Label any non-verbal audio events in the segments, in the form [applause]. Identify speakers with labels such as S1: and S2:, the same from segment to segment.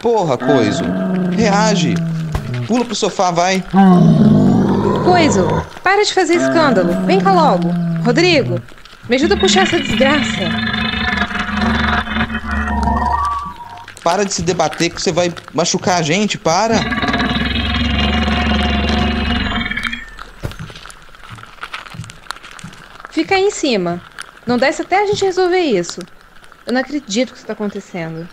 S1: Porra, coiso. Reage. Pula pro sofá, vai.
S2: Coiso, para de fazer escândalo. Vem cá logo. Rodrigo, me ajuda a puxar essa desgraça.
S1: Para de se debater que você vai machucar a gente, para.
S2: cair em cima. Não desce até a gente resolver isso. Eu não acredito que isso tá acontecendo.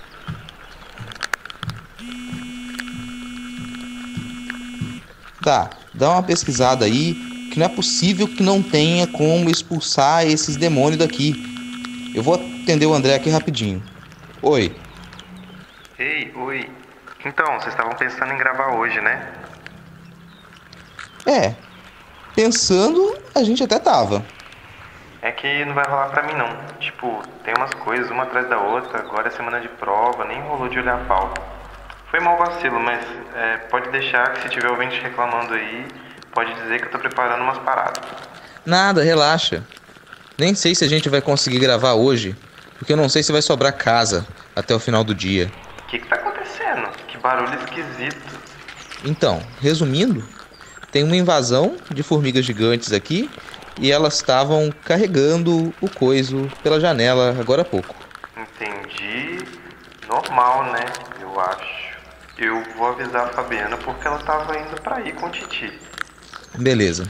S1: Tá, dá uma pesquisada aí, que não é possível que não tenha como expulsar esses demônios daqui. Eu vou atender o André aqui rapidinho. Oi. Ei, oi. Então, vocês estavam pensando em gravar hoje, né? É. Pensando, a gente até tava. É que não vai rolar pra mim não. Tipo, tem umas coisas uma atrás da outra, agora é semana de prova, nem rolou de olhar a pauta. Foi mal vacilo, mas é, pode deixar que se tiver ouvinte reclamando aí, pode dizer que eu tô preparando umas paradas. Nada, relaxa. Nem sei se a gente vai conseguir gravar hoje, porque eu não sei se vai sobrar casa até o final do dia. O que, que tá acontecendo? Que barulho esquisito. Então, resumindo, tem uma invasão de formigas gigantes aqui e elas estavam carregando o coiso pela janela agora há pouco. Entendi. Normal, né? Eu acho. Eu vou avisar a Fabiana porque ela estava indo para ir com o Titi. Beleza.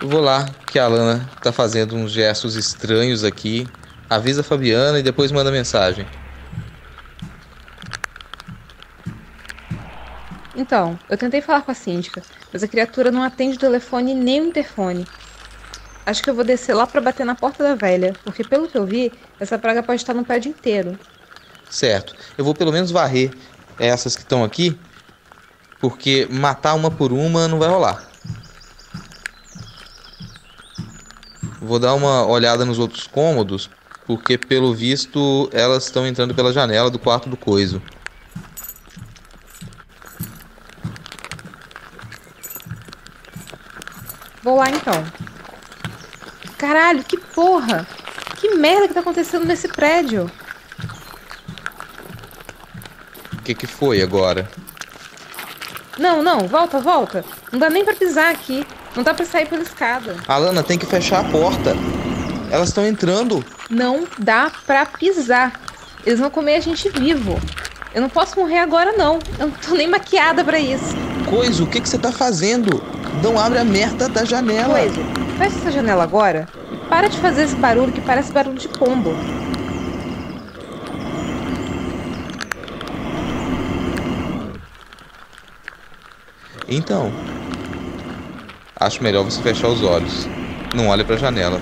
S1: Eu vou lá que a Alana tá fazendo uns gestos estranhos aqui. Avisa a Fabiana e depois manda mensagem.
S2: Então, eu tentei falar com a síndica, mas a criatura não atende o telefone nem o interfone. Acho que eu vou descer lá para bater na porta da velha, porque pelo que eu vi, essa praga pode estar no prédio inteiro.
S1: Certo. Eu vou pelo menos varrer essas que estão aqui, porque matar uma por uma não vai rolar. Vou dar uma olhada nos outros cômodos, porque pelo visto elas estão entrando pela janela do quarto do coiso.
S2: Vou lá então. Caralho, que porra! Que merda que tá acontecendo nesse prédio?
S1: O que, que foi agora?
S2: Não, não, volta, volta. Não dá nem para pisar aqui. Não dá para sair pela escada.
S1: Alana, tem que fechar a porta. Elas estão entrando.
S2: Não dá pra pisar. Eles vão comer a gente vivo. Eu não posso morrer agora, não. Eu não tô nem maquiada para isso.
S1: Coisa, o que, que você tá fazendo? Não abre a merda da janela. Coisa,
S2: Fecha essa janela agora. Para de fazer esse barulho que parece barulho de pombo.
S1: Então, acho melhor você fechar os olhos. Não olhe para a janela.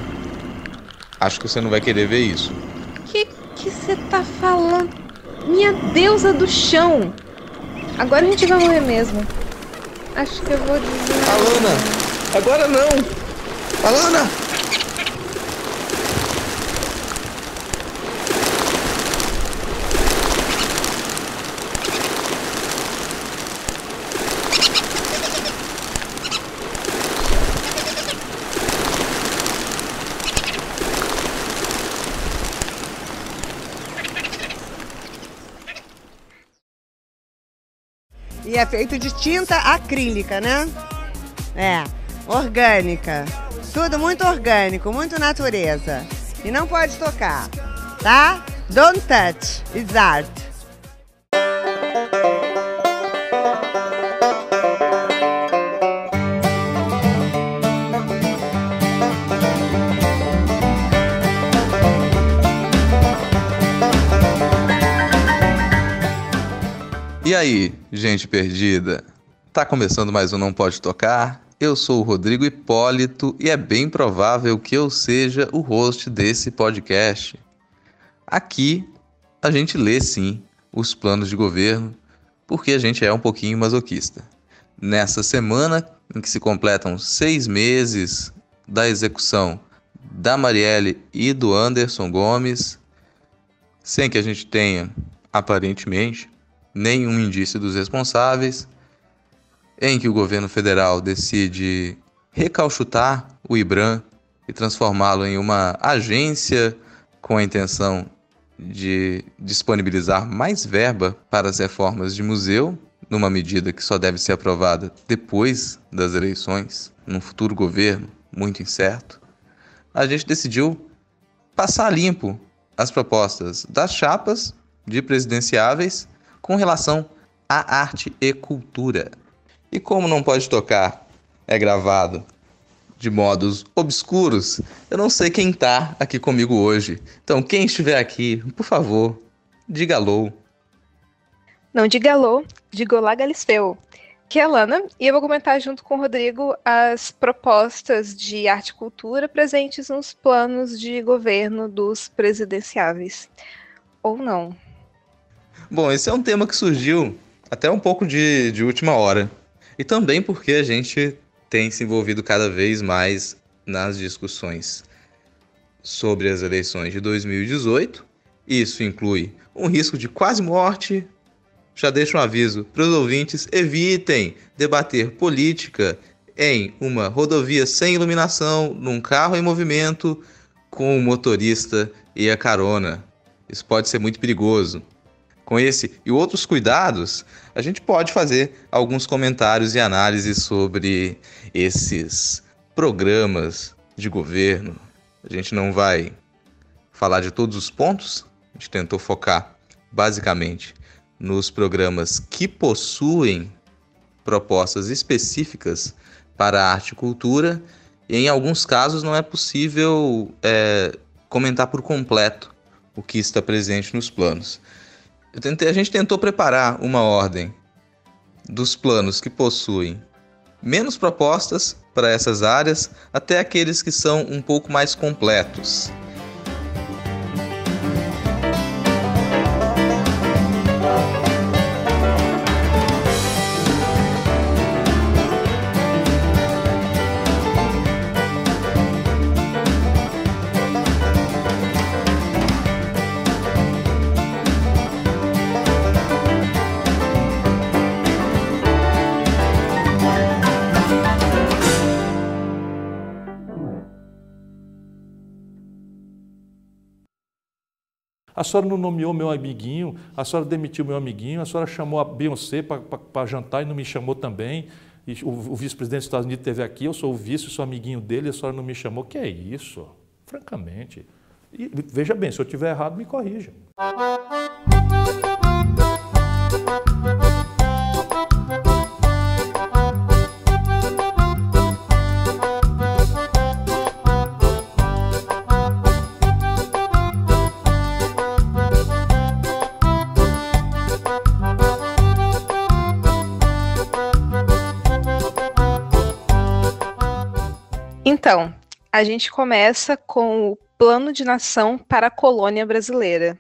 S1: Acho que você não vai querer ver isso.
S2: Que que você tá falando? Minha deusa do chão! Agora a gente vai morrer mesmo. Acho que eu vou dizer.
S1: Alana, agora não! Alana! E é feito de
S2: tinta acrílica, né? É, orgânica. Tudo muito orgânico, muito natureza. E não pode tocar, tá? Don't touch, it's art.
S1: E aí, gente perdida? Tá começando mais um Não Pode Tocar? Eu sou o Rodrigo Hipólito e é bem provável que eu seja o host desse podcast. Aqui a gente lê sim os planos de governo, porque a gente é um pouquinho masoquista. Nessa semana, em que se completam seis meses da execução da Marielle e do Anderson Gomes, sem que a gente tenha, aparentemente, nenhum indício dos responsáveis em que o governo federal decide recalchutar o IBRAM e transformá-lo em uma agência com a intenção de disponibilizar mais verba para as reformas de museu, numa medida que só deve ser aprovada depois das eleições, num futuro governo muito incerto, a gente decidiu passar limpo as propostas das chapas de presidenciáveis com relação à arte e cultura. E como não pode tocar, é gravado de modos obscuros, eu não sei quem tá aqui comigo hoje. Então, quem estiver aqui, por favor, diga alô.
S2: Não diga alô, diga olá, Galisteu. Que é a Lana, e eu vou comentar junto com o Rodrigo as propostas de arte e cultura presentes nos planos de governo dos presidenciáveis. Ou não.
S1: Bom, esse é um tema que surgiu até um pouco de, de última hora e também porque a gente tem se envolvido cada vez mais nas discussões sobre as eleições de 2018. Isso inclui um risco de quase morte. Já deixo um aviso para os ouvintes: evitem debater política em uma rodovia sem iluminação, num carro em movimento, com o motorista e a carona. Isso pode ser muito perigoso com esse e outros cuidados, a gente pode fazer alguns comentários e análises sobre esses programas de governo. A gente não vai falar de todos os pontos, a gente tentou focar basicamente nos programas que possuem propostas específicas para arte e cultura, e em alguns casos não é possível é, comentar por completo o que está presente nos planos. Tentei, a gente tentou preparar uma ordem dos planos que possuem menos propostas para essas áreas até aqueles que são um pouco mais completos.
S2: A senhora não nomeou meu amiguinho, a senhora demitiu meu amiguinho, a senhora chamou a Beyoncé para jantar e não me chamou também. E o, o vice-presidente dos Estados Unidos esteve aqui, eu sou o vice, sou amiguinho dele, a senhora não me chamou. Que é isso? Francamente. E veja bem, se eu tiver errado, me corrija. Então, a gente começa com o Plano de Nação para a Colônia Brasileira.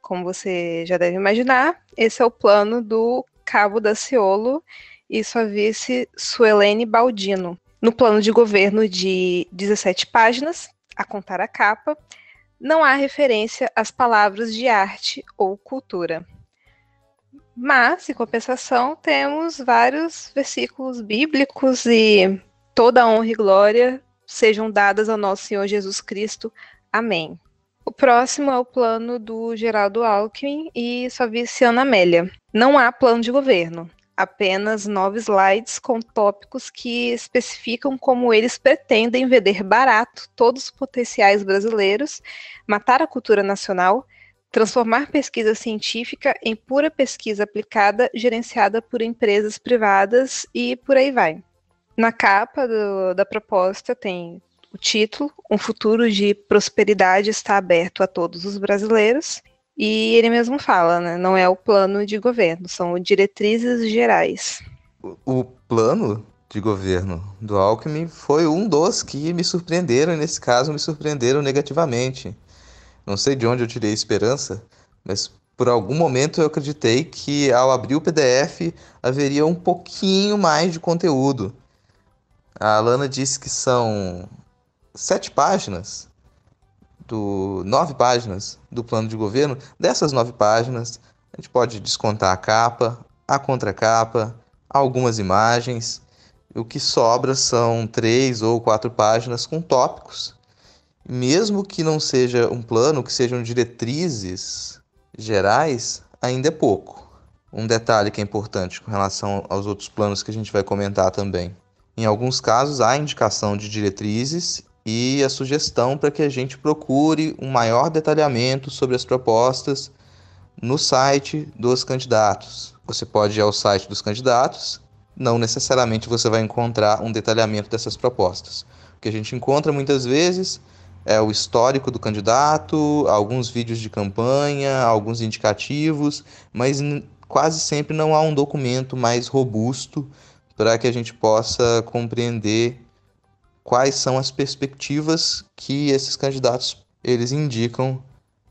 S2: Como você já deve imaginar, esse é o plano do Cabo Daciolo e sua vice Suelene Baldino. No plano de governo de 17 páginas, a contar a capa, não há referência às palavras de arte ou cultura. Mas, em compensação, temos vários versículos bíblicos e Toda honra e glória sejam dadas ao nosso Senhor Jesus Cristo. Amém. O próximo é o plano do Geraldo Alckmin e sua vice Ana Amélia. Não há plano de governo, apenas nove slides com tópicos que especificam como eles pretendem vender barato todos os potenciais brasileiros, matar a cultura nacional, transformar pesquisa científica em pura pesquisa aplicada gerenciada por empresas privadas e por aí vai. Na capa do, da proposta tem o título: Um futuro de prosperidade está aberto a todos os brasileiros. E ele mesmo fala, né? Não é o plano de governo, são diretrizes gerais.
S1: O, o plano de governo do Alckmin foi um dos que me surpreenderam, e nesse caso me surpreenderam negativamente. Não sei de onde eu tirei esperança, mas por algum momento eu acreditei que ao abrir o PDF haveria um pouquinho mais de conteúdo. A Alana disse que são sete páginas, do nove páginas do plano de governo. Dessas nove páginas, a gente pode descontar a capa, a contracapa, algumas imagens. O que sobra são três ou quatro páginas com tópicos. Mesmo que não seja um plano, que sejam diretrizes gerais, ainda é pouco. Um detalhe que é importante com relação aos outros planos que a gente vai comentar também. Em alguns casos, há indicação de diretrizes e a sugestão para que a gente procure um maior detalhamento sobre as propostas no site dos candidatos. Você pode ir ao site dos candidatos, não necessariamente você vai encontrar um detalhamento dessas propostas. O que a gente encontra muitas vezes é o histórico do candidato, alguns vídeos de campanha, alguns indicativos, mas quase sempre não há um documento mais robusto para que a gente possa compreender quais são as perspectivas que esses candidatos eles indicam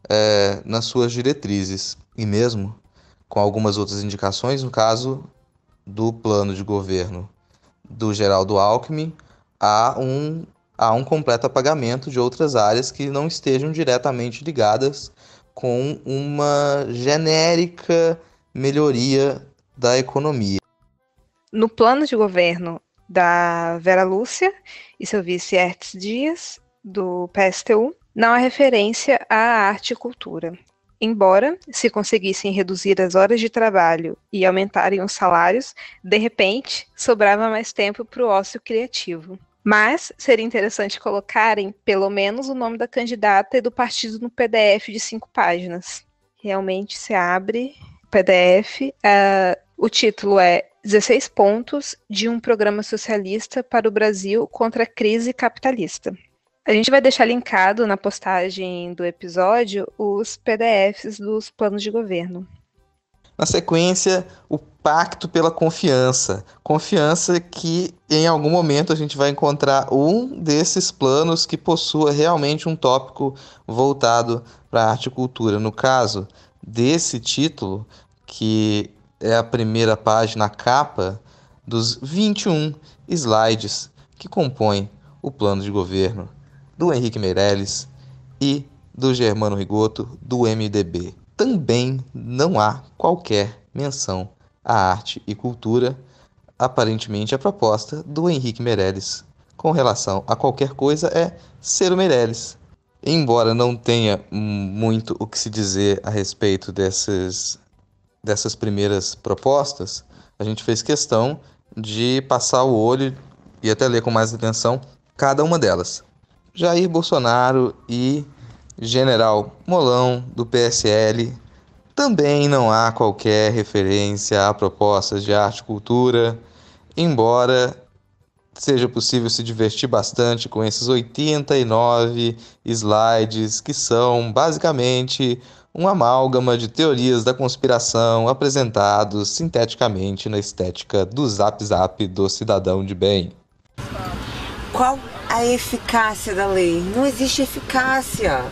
S1: é, nas suas diretrizes e mesmo com algumas outras indicações, no caso do plano de governo do Geraldo Alckmin, há um, há um completo apagamento de outras áreas que não estejam diretamente ligadas com uma genérica melhoria da economia
S2: no plano de governo da Vera Lúcia e seu vice Hertz Dias, do PSTU, não há referência à arte e cultura. Embora se conseguissem reduzir as horas de trabalho e aumentarem os salários, de repente sobrava mais tempo para o ócio criativo. Mas seria interessante colocarem pelo menos o nome da candidata e do partido no PDF de cinco páginas. Realmente se abre PDF. Uh, eh, o título é 16 pontos de um programa socialista para o Brasil contra a crise capitalista. A gente vai deixar linkado na postagem do episódio os PDFs dos planos de governo.
S1: Na sequência, o pacto pela confiança. Confiança que em algum momento a gente vai encontrar um desses planos que possua realmente um tópico voltado para a arte e cultura. No caso desse título, que é a primeira página a capa dos 21 slides que compõem o plano de governo do Henrique Meirelles e do Germano Rigoto do MDB. Também não há qualquer menção à arte e cultura, aparentemente a proposta do Henrique Meirelles com relação a qualquer coisa é ser o Meirelles. Embora não tenha muito o que se dizer a respeito desses dessas primeiras propostas, a gente fez questão de passar o olho e até ler com mais atenção cada uma delas. Jair Bolsonaro e General Molão do PSL também não há qualquer referência a propostas de arte e cultura, embora seja possível se divertir bastante com esses 89 slides que são basicamente uma amálgama de teorias da conspiração apresentados sinteticamente na estética do zap zap do cidadão de bem.
S2: Qual a eficácia da lei? Não existe eficácia.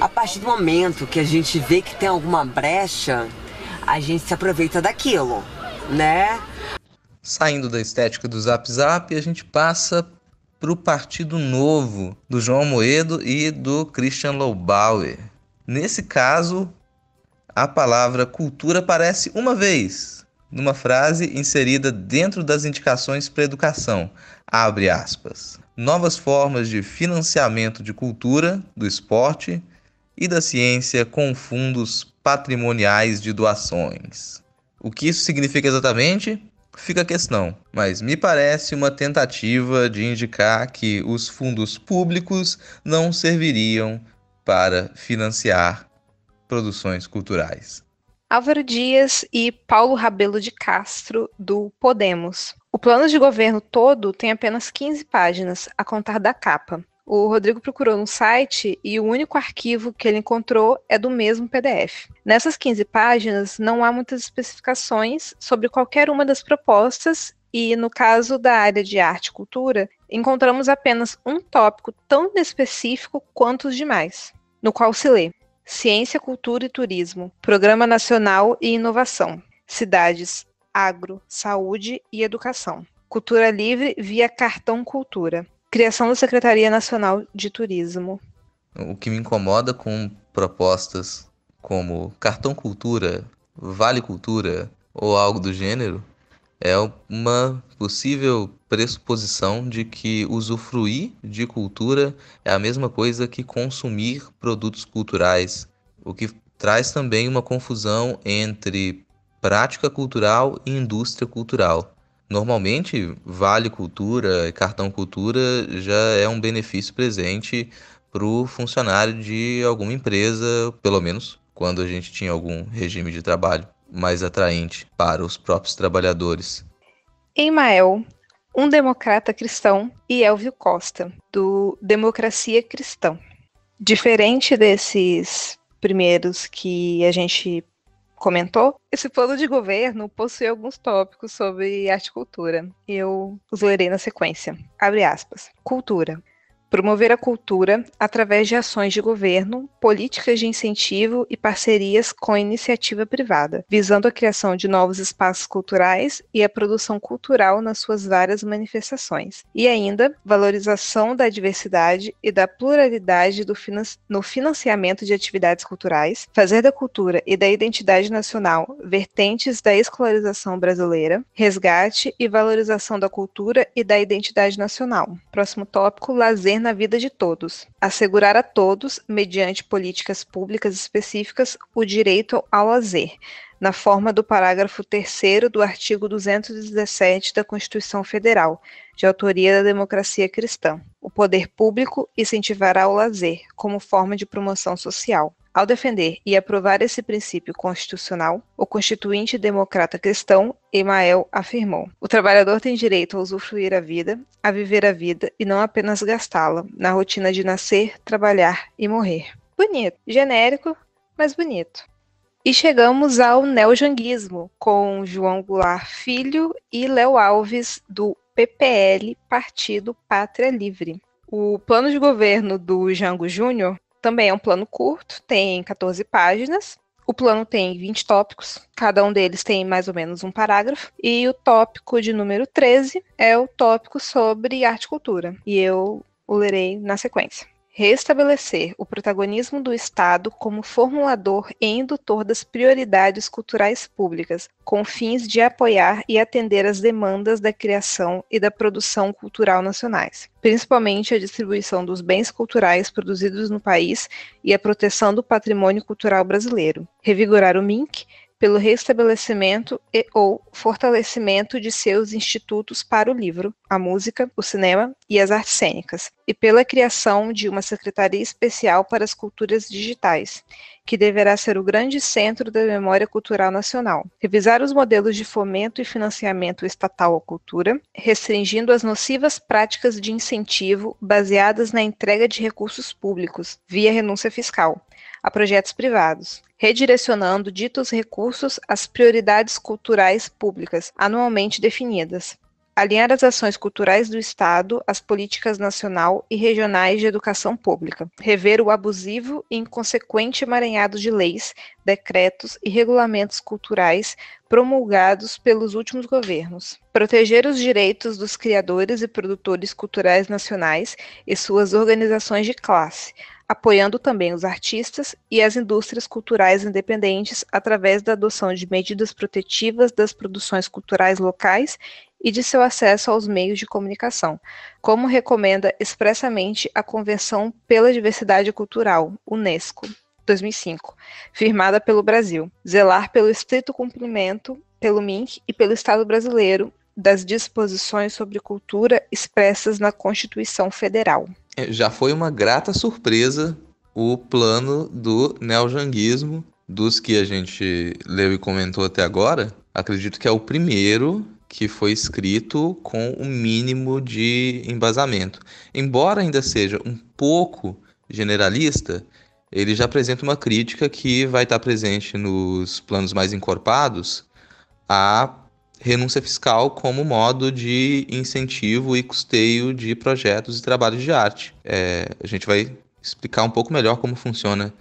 S2: A partir do momento que a gente vê que tem alguma brecha, a gente se aproveita daquilo,
S1: né? Saindo da estética do zap zap, a gente passa para o Partido Novo, do João Moedo e do Christian Lobauer. Nesse caso, a palavra cultura aparece uma vez, numa frase inserida dentro das indicações para educação. Abre aspas. Novas formas de financiamento de cultura, do esporte e da ciência com fundos patrimoniais de doações. O que isso significa exatamente? Fica a questão, mas me parece uma tentativa de indicar que os fundos públicos não serviriam para financiar produções culturais.
S2: Álvaro Dias e Paulo Rabelo de Castro, do Podemos. O plano de governo todo tem apenas 15 páginas, a contar da capa. O Rodrigo procurou no site e o único arquivo que ele encontrou é do mesmo PDF. Nessas 15 páginas, não há muitas especificações sobre qualquer uma das propostas, e no caso da área de arte e cultura, encontramos apenas um tópico tão específico quanto os demais no qual se lê Ciência, Cultura e Turismo, Programa Nacional e Inovação, Cidades, Agro, Saúde e Educação, Cultura Livre via Cartão Cultura, Criação da Secretaria Nacional de Turismo.
S1: O que me incomoda com propostas como Cartão Cultura, Vale Cultura ou algo do gênero é uma possível pressuposição de que usufruir de cultura é a mesma coisa que consumir produtos culturais, o que traz também uma confusão entre prática cultural e indústria cultural. Normalmente, vale cultura e cartão cultura já é um benefício presente para o funcionário de alguma empresa, pelo menos quando a gente tinha algum regime de trabalho mais atraente para os próprios trabalhadores.
S2: Emael, um democrata cristão, e Elvio Costa, do Democracia Cristã. Diferente desses primeiros que a gente comentou, esse plano de governo possui alguns tópicos sobre arte e cultura. Eu os lerei na sequência. Abre aspas. Cultura. Promover a cultura através de ações de governo, políticas de incentivo e parcerias com a iniciativa privada, visando a criação de novos espaços culturais e a produção cultural nas suas várias manifestações. E ainda, valorização da diversidade e da pluralidade finan no financiamento de atividades culturais, fazer da cultura e da identidade nacional vertentes da escolarização brasileira, resgate e valorização da cultura e da identidade nacional. Próximo tópico: lazer na vida de todos, assegurar a todos, mediante políticas públicas específicas, o direito ao lazer, na forma do parágrafo 3 do artigo 217 da Constituição Federal, de autoria da democracia cristã. O poder público incentivará o lazer como forma de promoção social. Ao defender e aprovar esse princípio constitucional, o constituinte democrata cristão Emael afirmou: O trabalhador tem direito a usufruir a vida, a viver a vida e não apenas gastá-la na rotina de nascer, trabalhar e morrer. Bonito, genérico, mas bonito. E chegamos ao neojanguismo, com João Goulart Filho e Léo Alves, do PPL, Partido Pátria Livre. O plano de governo do Jango Júnior também é um plano curto, tem 14 páginas. O plano tem 20 tópicos, cada um deles tem mais ou menos um parágrafo, e o tópico de número 13 é o tópico sobre arte e cultura, e eu o lerei na sequência restabelecer o protagonismo do Estado como formulador e indutor das prioridades culturais públicas, com fins de apoiar e atender as demandas da criação e da produção cultural nacionais, principalmente a distribuição dos bens culturais produzidos no país e a proteção do patrimônio cultural brasileiro, revigorar o MINC, pelo restabelecimento e ou fortalecimento de seus institutos para o livro, a música, o cinema e as artes cênicas, e pela criação de uma secretaria especial para as culturas digitais, que deverá ser o grande centro da memória cultural nacional. Revisar os modelos de fomento e financiamento estatal à cultura, restringindo as nocivas práticas de incentivo baseadas na entrega de recursos públicos via renúncia fiscal, a projetos privados, redirecionando ditos recursos às prioridades culturais públicas anualmente definidas. Alinhar as ações culturais do Estado às políticas nacional e regionais de educação pública. Rever o abusivo e inconsequente emaranhado de leis, decretos e regulamentos culturais promulgados pelos últimos governos. Proteger os direitos dos criadores e produtores culturais nacionais e suas organizações de classe, apoiando também os artistas e as indústrias culturais independentes através da adoção de medidas protetivas das produções culturais locais e de seu acesso aos meios de comunicação, como recomenda expressamente a Convenção pela Diversidade Cultural, UNESCO, 2005, firmada pelo Brasil, zelar pelo estrito cumprimento pelo MINC e pelo Estado brasileiro das disposições sobre cultura expressas na Constituição Federal.
S1: É, já foi uma grata surpresa o plano do neojanguismo, dos que a gente leu e comentou até agora. Acredito que é o primeiro que foi escrito com o um mínimo de embasamento. Embora ainda seja um pouco generalista, ele já apresenta uma crítica que vai estar presente nos planos mais encorpados A renúncia fiscal como modo de incentivo e custeio de projetos e trabalhos de arte. É, a gente vai explicar um pouco melhor como funciona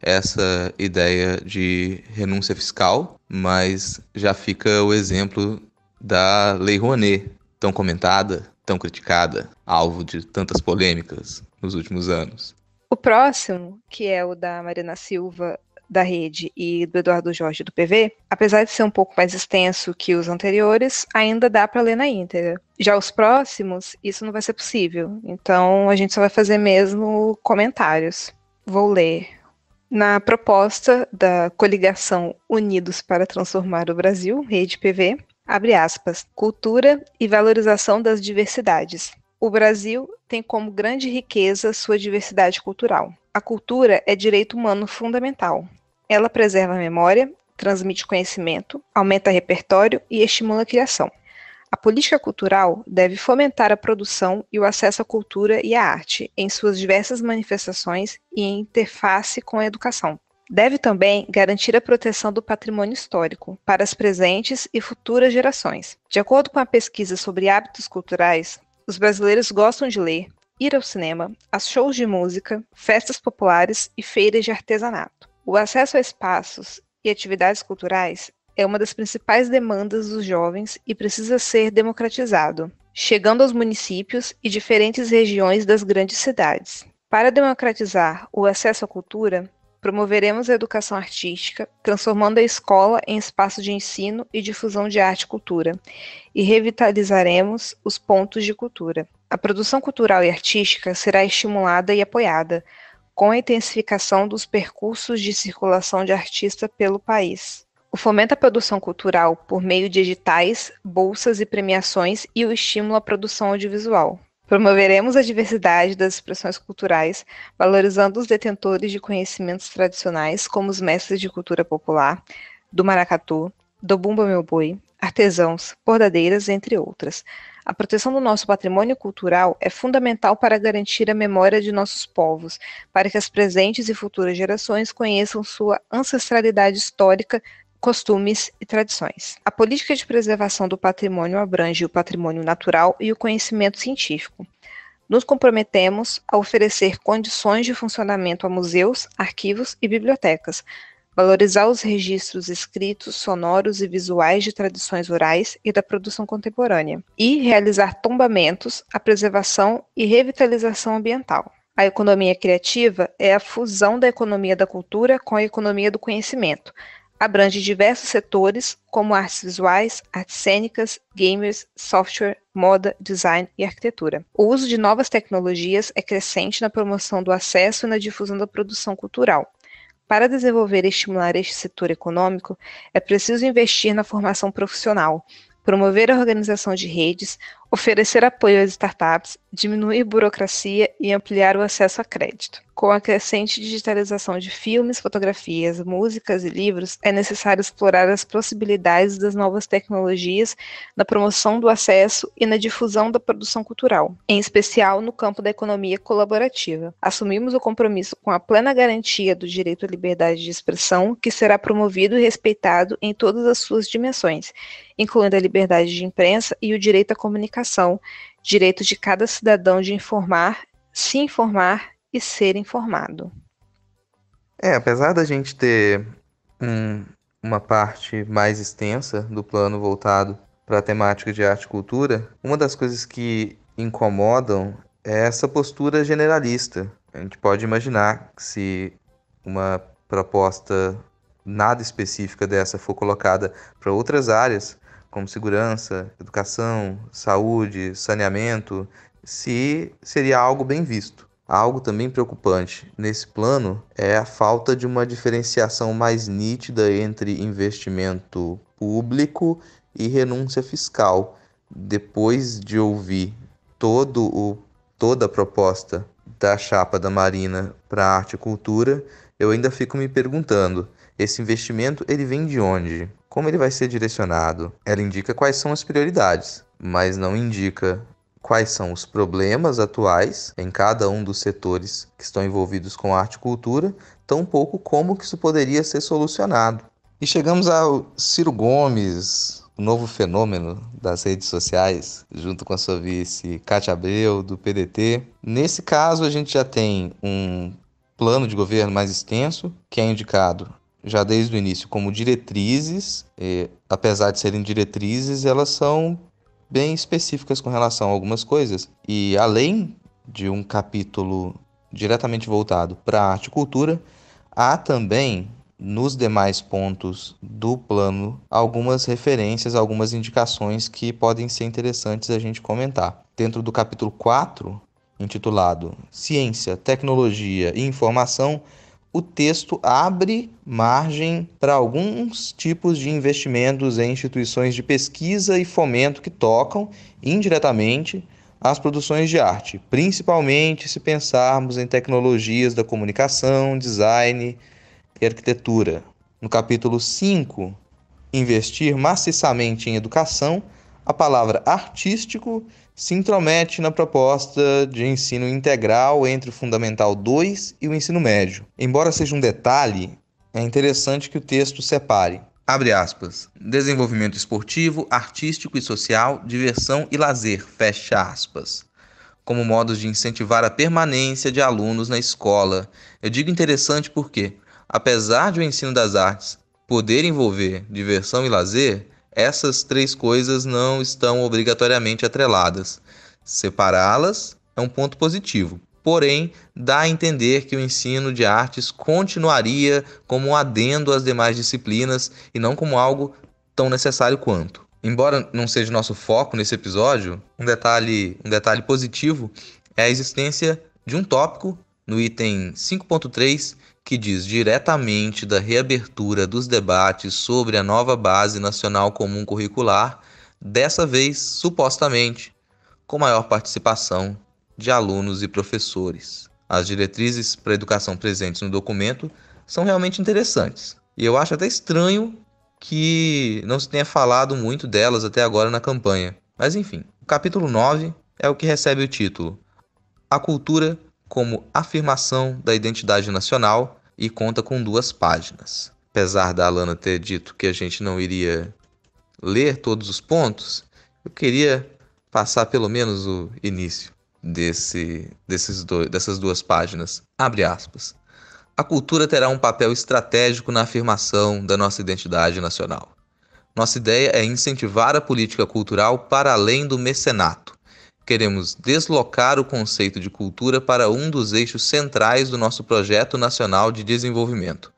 S1: essa ideia de renúncia fiscal, mas já fica o exemplo da Lei Rouanet, tão comentada, tão criticada, alvo de tantas polêmicas nos últimos anos.
S2: O próximo, que é o da Marina Silva da Rede e do Eduardo Jorge do PV, apesar de ser um pouco mais extenso que os anteriores, ainda dá para ler na íntegra. Já os próximos, isso não vai ser possível. Então a gente só vai fazer mesmo comentários. Vou ler. Na proposta da coligação Unidos para Transformar o Brasil, Rede PV, abre aspas, cultura e valorização das diversidades. O Brasil tem como grande riqueza sua diversidade cultural. A cultura é direito humano fundamental. Ela preserva a memória, transmite conhecimento, aumenta repertório e estimula a criação. A política cultural deve fomentar a produção e o acesso à cultura e à arte em suas diversas manifestações e em interface com a educação. Deve também garantir a proteção do patrimônio histórico para as presentes e futuras gerações. De acordo com a pesquisa sobre hábitos culturais, os brasileiros gostam de ler, ir ao cinema, a shows de música, festas populares e feiras de artesanato. O acesso a espaços e atividades culturais é uma das principais demandas dos jovens e precisa ser democratizado, chegando aos municípios e diferentes regiões das grandes cidades. Para democratizar o acesso à cultura, promoveremos a educação artística, transformando a escola em espaço de ensino e difusão de arte e cultura, e revitalizaremos os pontos de cultura. A produção cultural e artística será estimulada e apoiada, com a intensificação dos percursos de circulação de artista pelo país. O fomento à produção cultural por meio de editais, bolsas e premiações e o estímulo à produção audiovisual. Promoveremos a diversidade das expressões culturais, valorizando os detentores de conhecimentos tradicionais, como os mestres de cultura popular, do maracatu, do bumba meu boi, artesãos, bordadeiras, entre outras, a proteção do nosso patrimônio cultural é fundamental para garantir a memória de nossos povos, para que as presentes e futuras gerações conheçam sua ancestralidade histórica, costumes e tradições. A política de preservação do patrimônio abrange o patrimônio natural e o conhecimento científico. Nos comprometemos a oferecer condições de funcionamento a museus, arquivos e bibliotecas, valorizar os registros escritos, sonoros e visuais de tradições orais e da produção contemporânea, e realizar tombamentos, a preservação e revitalização ambiental. A economia criativa é a fusão da economia da cultura com a economia do conhecimento. Abrange diversos setores, como artes visuais, artes cênicas, gamers, software, moda, design e arquitetura. O uso de novas tecnologias é crescente na promoção do acesso e na difusão da produção cultural, para desenvolver e estimular este setor econômico, é preciso investir na formação profissional, promover a organização de redes, Oferecer apoio às startups, diminuir burocracia e ampliar o acesso a crédito. Com a crescente digitalização de filmes, fotografias, músicas e livros, é necessário explorar as possibilidades das novas tecnologias na promoção do acesso e na difusão da produção cultural, em especial no campo da economia colaborativa. Assumimos o compromisso com a plena garantia do direito à liberdade de expressão, que será promovido e respeitado em todas as suas dimensões, incluindo a liberdade de imprensa e o direito à comunicação direito de cada cidadão de informar, se informar e ser informado.
S1: É, apesar da gente ter um, uma parte mais extensa do plano voltado para a temática de arte e cultura, uma das coisas que incomodam é essa postura generalista. A gente pode imaginar que se uma proposta nada específica dessa for colocada para outras áreas, como segurança, educação, saúde, saneamento, se seria algo bem visto. Algo também preocupante nesse plano é a falta de uma diferenciação mais nítida entre investimento público e renúncia fiscal. Depois de ouvir todo o, toda a proposta da chapa da Marina para arte e cultura, eu ainda fico me perguntando esse investimento ele vem de onde? Como ele vai ser direcionado? Ela indica quais são as prioridades, mas não indica quais são os problemas atuais em cada um dos setores que estão envolvidos com arte e cultura, tão pouco como que isso poderia ser solucionado. E chegamos ao Ciro Gomes, o novo fenômeno das redes sociais, junto com a sua vice Cátia Abreu, do PDT. Nesse caso, a gente já tem um plano de governo mais extenso, que é indicado já desde o início como diretrizes, e, apesar de serem diretrizes, elas são bem específicas com relação a algumas coisas. E além de um capítulo diretamente voltado para arte e cultura, há também nos demais pontos do plano algumas referências, algumas indicações que podem ser interessantes a gente comentar. Dentro do capítulo 4, intitulado Ciência, Tecnologia e Informação, o texto abre margem para alguns tipos de investimentos em instituições de pesquisa e fomento que tocam indiretamente as produções de arte, principalmente se pensarmos em tecnologias da comunicação, design e arquitetura. No capítulo 5, investir maciçamente em educação, a palavra artístico se intromete na proposta de ensino integral entre o Fundamental 2 e o ensino médio. Embora seja um detalhe, é interessante que o texto separe. Abre aspas. Desenvolvimento esportivo, artístico e social, diversão e lazer. Fecha aspas. Como modos de incentivar a permanência de alunos na escola. Eu digo interessante porque, apesar de o ensino das artes poder envolver diversão e lazer, essas três coisas não estão obrigatoriamente atreladas. Separá-las é um ponto positivo, porém dá a entender que o ensino de artes continuaria como um adendo às demais disciplinas e não como algo tão necessário quanto. Embora não seja nosso foco nesse episódio, um detalhe, um detalhe positivo é a existência de um tópico no item 5.3 que diz diretamente da reabertura dos debates sobre a nova Base Nacional Comum Curricular, dessa vez supostamente com maior participação de alunos e professores. As diretrizes para a educação presentes no documento são realmente interessantes. E eu acho até estranho que não se tenha falado muito delas até agora na campanha. Mas enfim, o capítulo 9 é o que recebe o título: A cultura como afirmação da identidade nacional e conta com duas páginas. Apesar da Alana ter dito que a gente não iria ler todos os pontos, eu queria passar pelo menos o início desse, desses dessas duas páginas. Abre aspas. A cultura terá um papel estratégico na afirmação da nossa identidade nacional. Nossa ideia é incentivar a política cultural para além do mecenato, Queremos deslocar o conceito de cultura para um dos eixos centrais do nosso projeto nacional de desenvolvimento,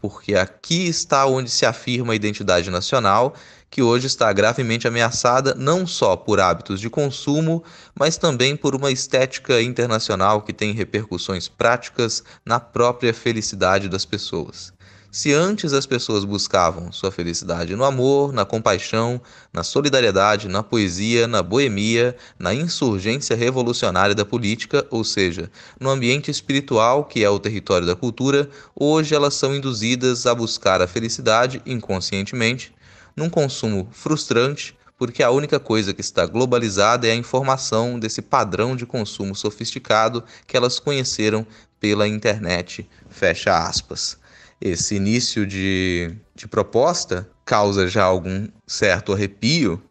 S1: porque aqui está onde se afirma a identidade nacional, que hoje está gravemente ameaçada não só por hábitos de consumo, mas também por uma estética internacional que tem repercussões práticas na própria felicidade das pessoas. Se antes as pessoas buscavam sua felicidade no amor, na compaixão, na solidariedade, na poesia, na boemia, na insurgência revolucionária da política, ou seja, no ambiente espiritual que é o território da cultura, hoje elas são induzidas a buscar a felicidade inconscientemente, num consumo frustrante, porque a única coisa que está globalizada é a informação desse padrão de consumo sofisticado que elas conheceram pela internet. Fecha aspas esse início de, de proposta causa já algum certo arrepio,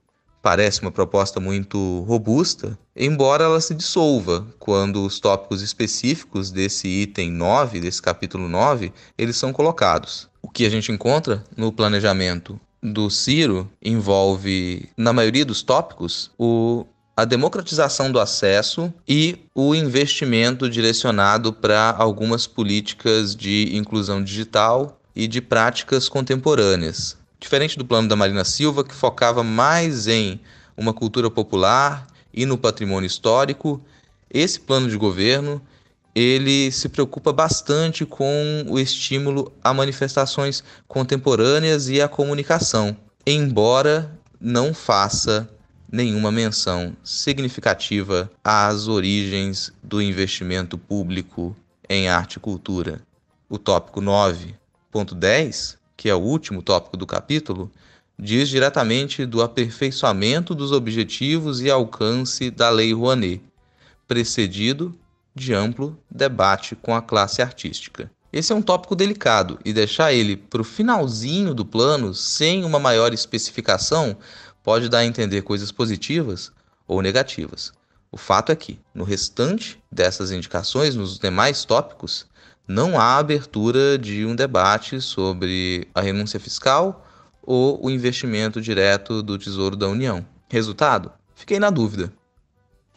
S1: parece uma proposta muito robusta, embora ela se dissolva quando os tópicos específicos desse item 9, desse capítulo 9, eles são colocados. O que a gente encontra no planejamento do Ciro envolve, na maioria dos tópicos, o a democratização do acesso e o investimento direcionado para algumas políticas de inclusão digital e de práticas contemporâneas. Diferente do plano da Marina Silva, que focava mais em uma cultura popular e no patrimônio histórico, esse plano de governo ele se preocupa bastante com o estímulo a manifestações contemporâneas e à comunicação, embora não faça nenhuma menção significativa às origens do investimento público em arte e cultura. O tópico 9.10, que é o último tópico do capítulo, diz diretamente do aperfeiçoamento dos objetivos e alcance da Lei Rouanet, precedido de amplo debate com a classe artística. Esse é um tópico delicado e deixar ele para o finalzinho do plano, sem uma maior especificação, pode dar a entender coisas positivas ou negativas. O fato é que, no restante dessas indicações, nos demais tópicos, não há abertura de um debate sobre a renúncia fiscal ou o investimento direto do Tesouro da União. Resultado? Fiquei na dúvida.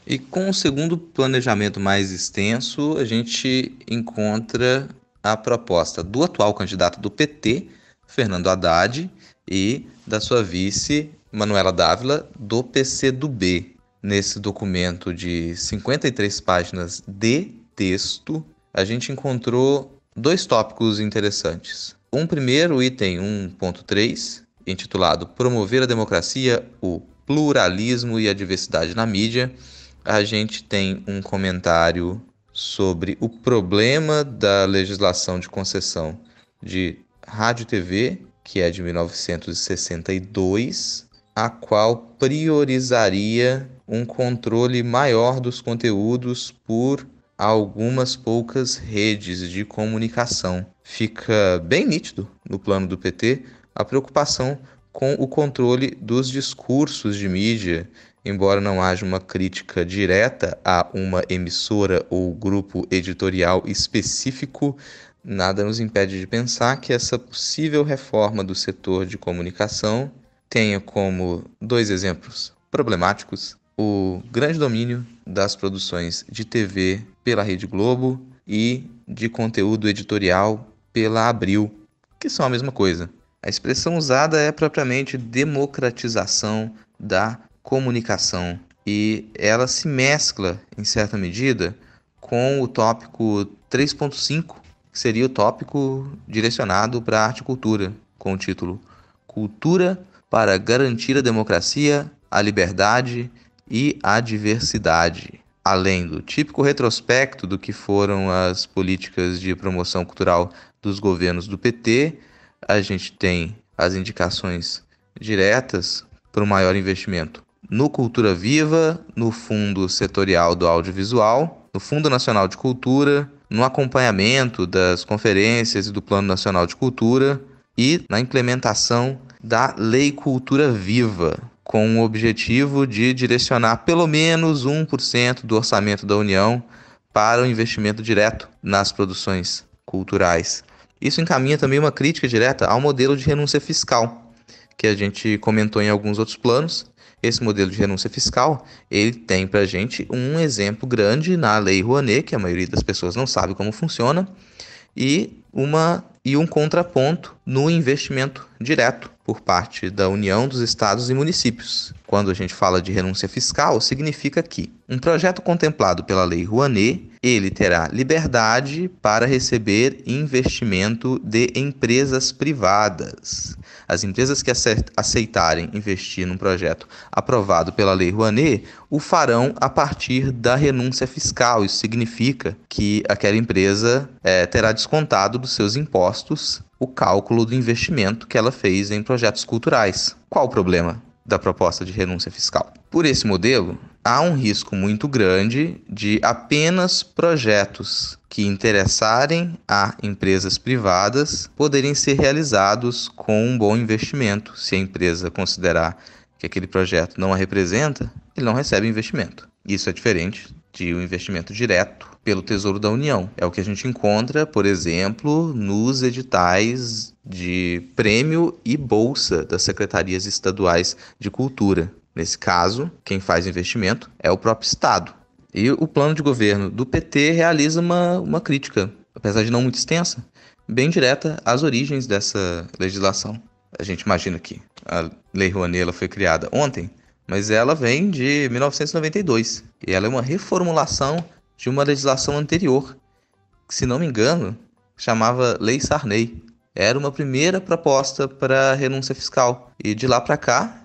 S1: E com o segundo planejamento mais extenso, a gente encontra a proposta do atual candidato do PT, Fernando Haddad, e da sua vice, Manuela Dávila, do PCdoB. Nesse documento de 53 páginas de texto, a gente encontrou dois tópicos interessantes. Um primeiro, item 1.3, intitulado Promover a Democracia, o Pluralismo e a Diversidade na Mídia, a gente tem um comentário sobre o problema da legislação de concessão de rádio e TV, que é de 1962, a qual priorizaria um controle maior dos conteúdos por algumas poucas redes de comunicação. Fica bem nítido no plano do PT a preocupação com o controle dos discursos de mídia. Embora não haja uma crítica direta a uma emissora ou grupo editorial específico, nada nos impede de pensar que essa possível reforma do setor de comunicação tenho como dois exemplos problemáticos o grande domínio das produções de TV pela Rede Globo e de conteúdo editorial pela Abril, que são a mesma coisa. A expressão usada é propriamente democratização da comunicação e ela se mescla, em certa medida, com o tópico 3.5, que seria o tópico direcionado para a arte e cultura, com o título Cultura para garantir a democracia, a liberdade e a diversidade. Além do típico retrospecto do que foram as políticas de promoção cultural dos governos do PT, a gente tem as indicações diretas para o maior investimento no Cultura Viva, no Fundo Setorial do Audiovisual, no Fundo Nacional de Cultura, no acompanhamento das conferências e do Plano Nacional de Cultura e na implementação da Lei Cultura Viva, com o objetivo de direcionar pelo menos 1% do orçamento da União para o investimento direto nas produções culturais. Isso encaminha também uma crítica direta ao modelo de renúncia fiscal, que a gente comentou em alguns outros planos. Esse modelo de renúncia fiscal, ele tem para a gente um exemplo grande na Lei Rouanet, que a maioria das pessoas não sabe como funciona, e, uma, e um contraponto no investimento direto, por parte da União dos Estados e Municípios. Quando a gente fala de renúncia fiscal, significa que um projeto contemplado pela Lei Rouanet, ele terá liberdade para receber investimento de empresas privadas. As empresas que aceitarem investir num projeto aprovado pela Lei Rouanet o farão a partir da renúncia fiscal. Isso significa que aquela empresa é, terá descontado dos seus impostos o cálculo do investimento que ela fez em projetos culturais. Qual o problema da proposta de renúncia fiscal? Por esse modelo, há um risco muito grande de apenas projetos que interessarem a empresas privadas poderem ser realizados com um bom investimento. Se a empresa considerar que aquele projeto não a representa, ele não recebe investimento. Isso é diferente de um investimento direto pelo Tesouro da União. É o que a gente encontra, por exemplo, nos editais de prêmio e bolsa das secretarias estaduais de cultura. Nesse caso, quem faz investimento é o próprio Estado. E o plano de governo do PT realiza uma, uma crítica, apesar de não muito extensa, bem direta às origens dessa legislação. A gente imagina que a Lei Rouanet foi criada ontem, mas ela vem de 1992 e ela é uma reformulação de uma legislação anterior, que, se não me engano, chamava Lei Sarney. Era uma primeira proposta para renúncia fiscal e de lá para cá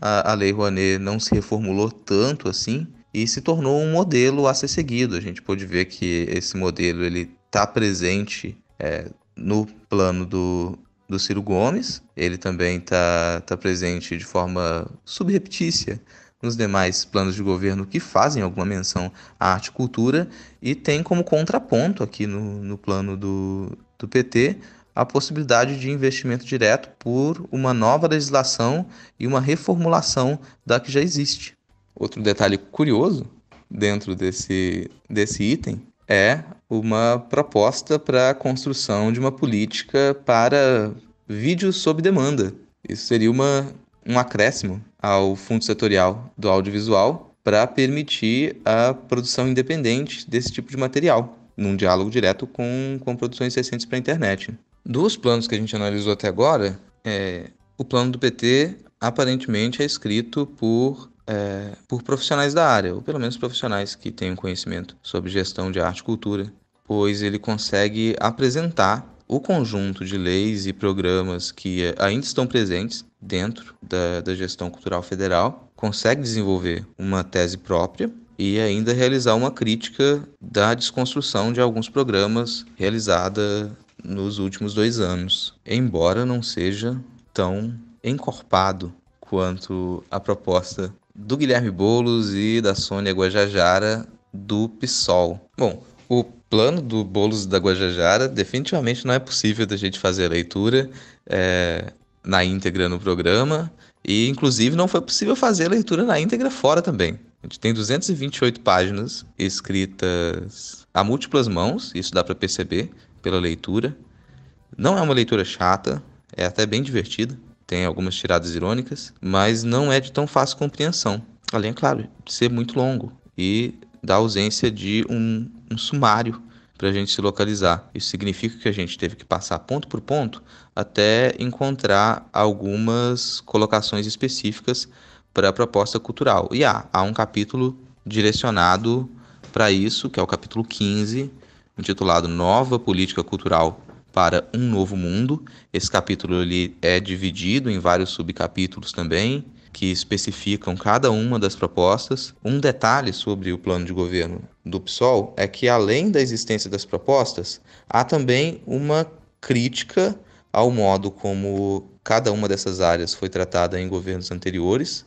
S1: a, a Lei Rouanet não se reformulou tanto assim e se tornou um modelo a ser seguido. A gente pode ver que esse modelo ele está presente é, no plano do, do Ciro Gomes. Ele também está tá presente de forma subreptícia nos demais planos de governo que fazem alguma menção à arte e cultura e tem como contraponto aqui no, no plano do, do PT a possibilidade de investimento direto por uma nova legislação e uma reformulação da que já existe. Outro detalhe curioso dentro desse, desse item é uma proposta para a construção de uma política para vídeos sob demanda. Isso seria uma, um acréscimo ao fundo setorial do audiovisual para permitir a produção independente desse tipo de material, num diálogo direto com, com produções recentes para a internet. Dos planos que a gente analisou até agora, é, o plano do PT aparentemente é escrito por é, por profissionais da área, ou pelo menos profissionais que tenham conhecimento sobre gestão de arte e cultura pois ele consegue apresentar o conjunto de leis e programas que ainda estão presentes dentro da, da gestão cultural federal, consegue desenvolver uma tese própria e ainda realizar uma crítica da desconstrução de alguns programas realizada nos últimos dois anos, embora não seja tão encorpado quanto a proposta do Guilherme Bolos e da Sônia Guajajara do PSOL. Bom, o plano do Bolos da Guajajara, definitivamente não é possível da gente fazer a leitura é, na íntegra no programa. E, inclusive, não foi possível fazer a leitura na íntegra fora também. A gente tem 228 páginas escritas a múltiplas mãos, isso dá para perceber pela leitura. Não é uma leitura chata, é até bem divertida, tem algumas tiradas irônicas, mas não é de tão fácil compreensão. Além, é claro, de ser muito longo e da ausência de um um sumário para a gente se localizar. Isso significa que a gente teve que passar ponto por ponto até encontrar algumas colocações específicas para a proposta cultural. E há, ah, há um capítulo direcionado para isso, que é o capítulo 15, intitulado Nova Política Cultural para um Novo Mundo. Esse capítulo ele é dividido em vários subcapítulos também, que especificam cada uma das propostas. Um detalhe sobre o plano de governo do PSOL é que, além da existência das propostas, há também uma crítica ao modo como cada uma dessas áreas foi tratada em governos anteriores,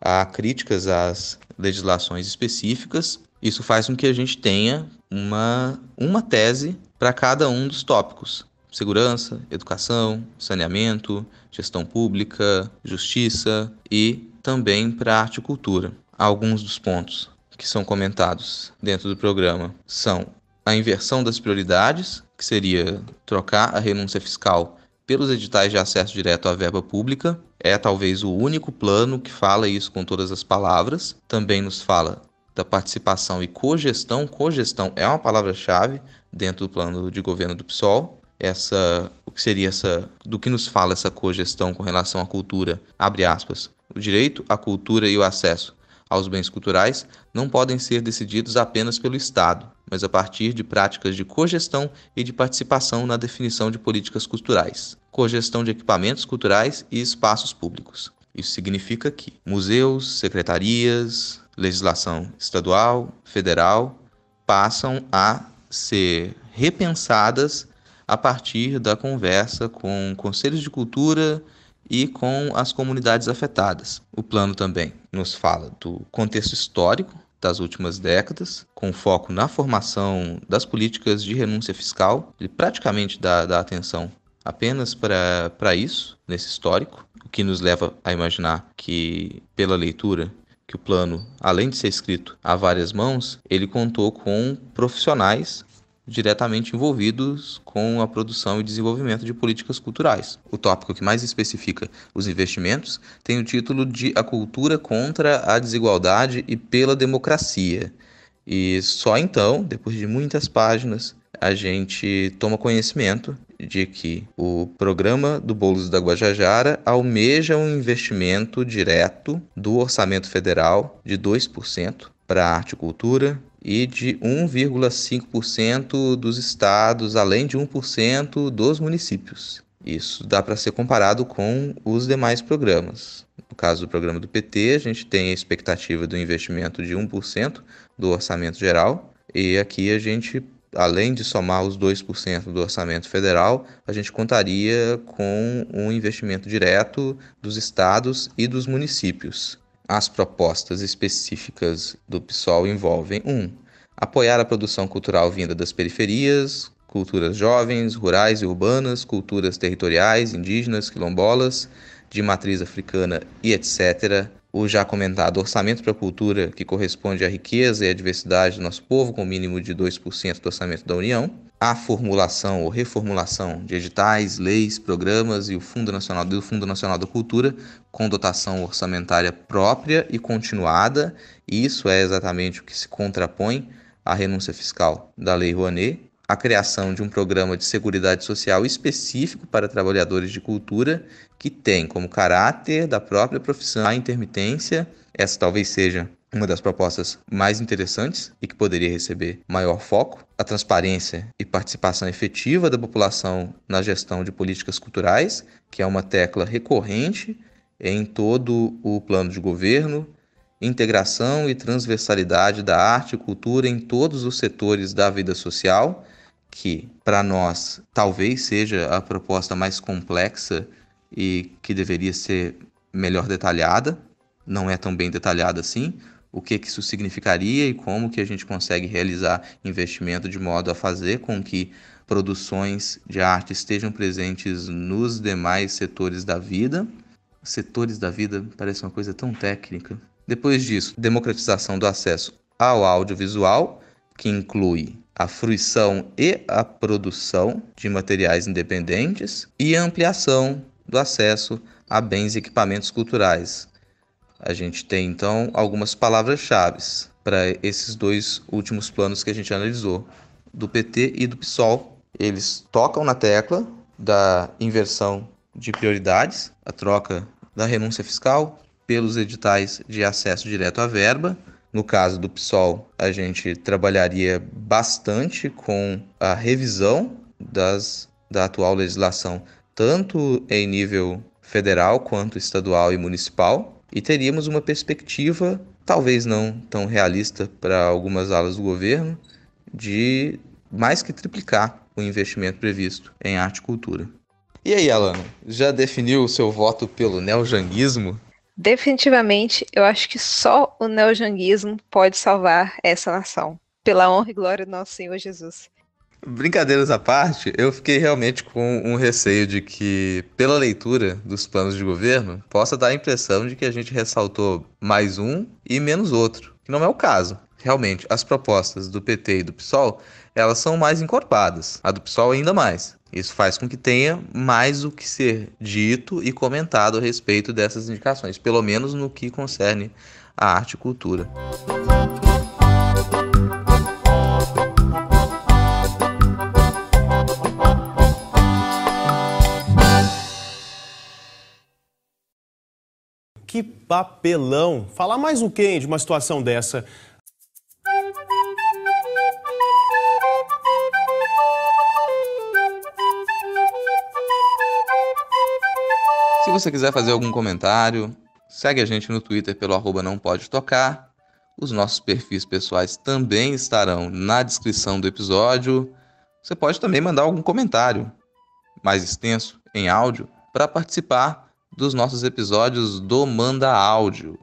S1: há críticas às legislações específicas. Isso faz com que a gente tenha uma, uma tese para cada um dos tópicos segurança, educação, saneamento, gestão pública, justiça e também para arte e cultura. Alguns dos pontos que são comentados dentro do programa são a inversão das prioridades, que seria trocar a renúncia fiscal pelos editais de acesso direto à verba pública. É talvez o único plano que fala isso com todas as palavras. Também nos fala da participação e cogestão. Cogestão é uma palavra-chave dentro do plano de governo do PSOL essa o que seria essa do que nos fala essa cogestão com relação à cultura, abre aspas. O direito à cultura e o acesso aos bens culturais não podem ser decididos apenas pelo Estado, mas a partir de práticas de cogestão e de participação na definição de políticas culturais, cogestão de equipamentos culturais e espaços públicos. Isso significa que museus, secretarias, legislação estadual, federal passam a ser repensadas a partir da conversa com conselhos de cultura e com as comunidades afetadas. O plano também nos fala do contexto histórico das últimas décadas, com foco na formação das políticas de renúncia fiscal. Ele praticamente dá, dá atenção apenas para isso, nesse histórico, o que nos leva a imaginar que, pela leitura, que o plano, além de ser escrito a várias mãos, ele contou com profissionais diretamente envolvidos com a produção e desenvolvimento de políticas culturais. O tópico que mais especifica os investimentos tem o título de A Cultura contra a Desigualdade e pela Democracia. E só então, depois de muitas páginas, a gente toma conhecimento de que o programa do Bolos da Guajajara almeja um investimento direto do orçamento federal de 2% para arte e cultura, e de 1,5% dos estados, além de 1% dos municípios. Isso dá para ser comparado com os demais programas. No caso do programa do PT, a gente tem a expectativa do investimento de 1% do orçamento geral, e aqui a gente, além de somar os 2% do orçamento federal, a gente contaria com um investimento direto dos estados e dos municípios. As propostas específicas do PSOL envolvem 1. Um, apoiar a produção cultural vinda das periferias, culturas jovens, rurais e urbanas, culturas territoriais, indígenas, quilombolas, de matriz africana e etc. O já comentado orçamento para a cultura, que corresponde à riqueza e à diversidade do nosso povo, com mínimo de 2% do orçamento da União. A formulação ou reformulação de editais, leis, programas e o Fundo Nacional do Fundo Nacional da Cultura com dotação orçamentária própria e continuada, isso é exatamente o que se contrapõe à renúncia fiscal da Lei Rouanet, a criação de um programa de seguridade social específico para trabalhadores de cultura, que tem como caráter da própria profissão a intermitência, essa talvez seja uma das propostas mais interessantes e que poderia receber maior foco, a transparência e participação efetiva da população na gestão de políticas culturais, que é uma tecla recorrente em todo o plano de governo, integração e transversalidade da arte e cultura em todos os setores da vida social, que para nós talvez seja a proposta mais complexa e que deveria ser melhor detalhada, não é tão bem detalhada assim, o que, que isso significaria e como que a gente consegue realizar investimento de modo a fazer com que produções de arte estejam presentes nos demais setores da vida setores da vida parece uma coisa tão técnica. Depois disso, democratização do acesso ao audiovisual, que inclui a fruição e a produção de materiais independentes e a ampliação do acesso a bens e equipamentos culturais. A gente tem então algumas palavras-chave para esses dois últimos planos que a gente analisou, do PT e do PSOL. Eles tocam na tecla da inversão de prioridades, a troca da renúncia fiscal pelos editais de acesso direto à verba. No caso do PSOL, a gente trabalharia bastante com a revisão das, da atual legislação, tanto em nível federal quanto estadual e municipal, e teríamos uma perspectiva, talvez não tão realista para algumas alas do governo, de mais que triplicar o investimento previsto em arte e cultura. E aí, Alana, já definiu o seu voto pelo neojanguismo?
S2: Definitivamente, eu acho que só o neojanguismo pode salvar essa nação. Pela honra e glória do nosso Senhor Jesus.
S1: Brincadeiras à parte, eu fiquei realmente com um receio de que, pela leitura dos planos de governo, possa dar a impressão de que a gente ressaltou mais um e menos outro, que não é o caso. Realmente, as propostas do PT e do PSOL elas são mais encorpadas, a do PSOL ainda mais. Isso faz com que tenha mais o que ser dito e comentado a respeito dessas indicações, pelo menos no que concerne a arte e cultura.
S2: Que papelão! Falar mais o que quê de uma situação dessa?
S1: Se você quiser fazer algum comentário, segue a gente no Twitter pelo arroba não pode tocar. Os nossos perfis pessoais também estarão na descrição do episódio. Você pode também mandar algum comentário mais extenso em áudio para participar dos nossos episódios do Manda Áudio.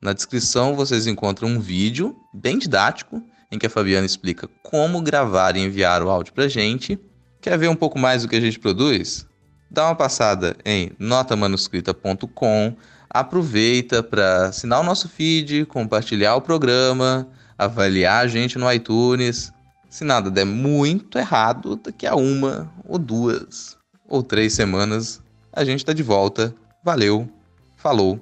S1: Na descrição vocês encontram um vídeo bem didático em que a Fabiana explica como gravar e enviar o áudio para gente. Quer ver um pouco mais do que a gente produz? dá uma passada em notamanuscrita.com, aproveita para assinar o nosso feed, compartilhar o programa, avaliar a gente no iTunes. Se nada der muito errado, daqui a uma ou duas ou três semanas a gente está de volta. Valeu, falou!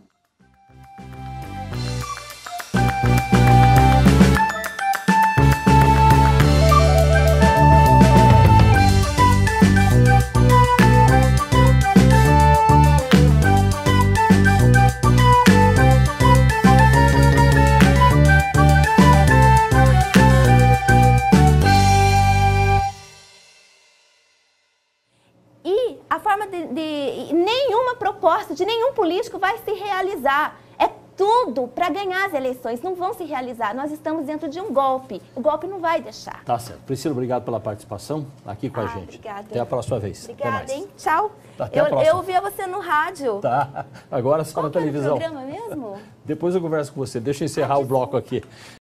S2: de nenhum político vai se realizar. É tudo para ganhar as eleições. Não vão se realizar. Nós estamos dentro de um golpe. O golpe não vai deixar. Tá certo. Priscila, obrigado pela participação aqui com ah, a gente. Obrigada. Até a próxima vez. Obrigada, hein? Tchau. Até eu, a próxima. eu ouvia você no rádio. Tá. Agora só Qual na televisão. É programa mesmo? [laughs] Depois eu converso com você. Deixa eu encerrar ah, o bloco aqui.